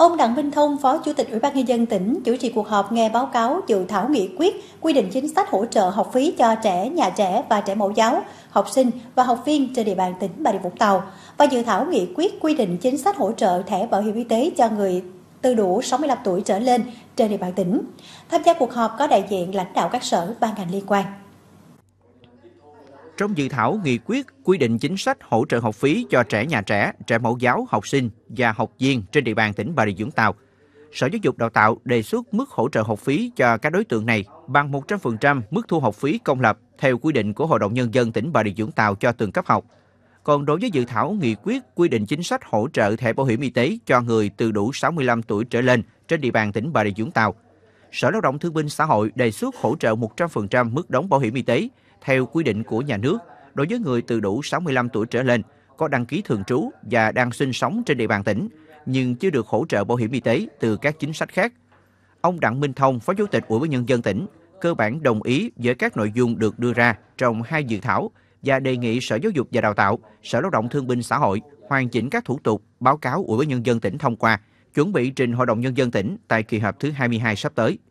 Ông Đặng Vinh Thông, Phó Chủ tịch Ủy ban nhân dân tỉnh, chủ trì cuộc họp nghe báo cáo dự thảo nghị quyết quy định chính sách hỗ trợ học phí cho trẻ, nhà trẻ và trẻ mẫu giáo, học sinh và học viên trên địa bàn tỉnh Bà Rịa Vũng Tàu và dự thảo nghị quyết quy định chính sách hỗ trợ thẻ bảo hiểm y tế cho người từ đủ 65 tuổi trở lên trên địa bàn tỉnh. Tham gia cuộc họp có đại diện lãnh đạo các sở, ban ngành liên quan trong dự thảo nghị quyết quy định chính sách hỗ trợ học phí cho trẻ nhà trẻ, trẻ mẫu giáo, học sinh và học viên trên địa bàn tỉnh Bà Rịa Vũng Tàu. Sở Giáo dục Đào tạo đề xuất mức hỗ trợ học phí cho các đối tượng này bằng 100% mức thu học phí công lập theo quy định của Hội đồng Nhân dân tỉnh Bà Rịa Vũng Tàu cho từng cấp học. Còn đối với dự thảo nghị quyết quy định chính sách hỗ trợ thẻ bảo hiểm y tế cho người từ đủ 65 tuổi trở lên trên địa bàn tỉnh Bà Rịa Vũng Tàu, Sở Lao động Thương binh Xã hội đề xuất hỗ trợ 100% mức đóng bảo hiểm y tế theo quy định của nhà nước đối với người từ đủ 65 tuổi trở lên có đăng ký thường trú và đang sinh sống trên địa bàn tỉnh nhưng chưa được hỗ trợ bảo hiểm y tế từ các chính sách khác. Ông Đặng Minh Thông, Phó Chủ tịch Ủy ban nhân dân tỉnh, cơ bản đồng ý với các nội dung được đưa ra trong hai dự thảo và đề nghị Sở Giáo dục và Đào tạo, Sở Lao động Thương binh Xã hội hoàn chỉnh các thủ tục báo cáo Ủy ban nhân dân tỉnh thông qua, chuẩn bị trình Hội đồng nhân dân tỉnh tại kỳ họp thứ 22 sắp tới.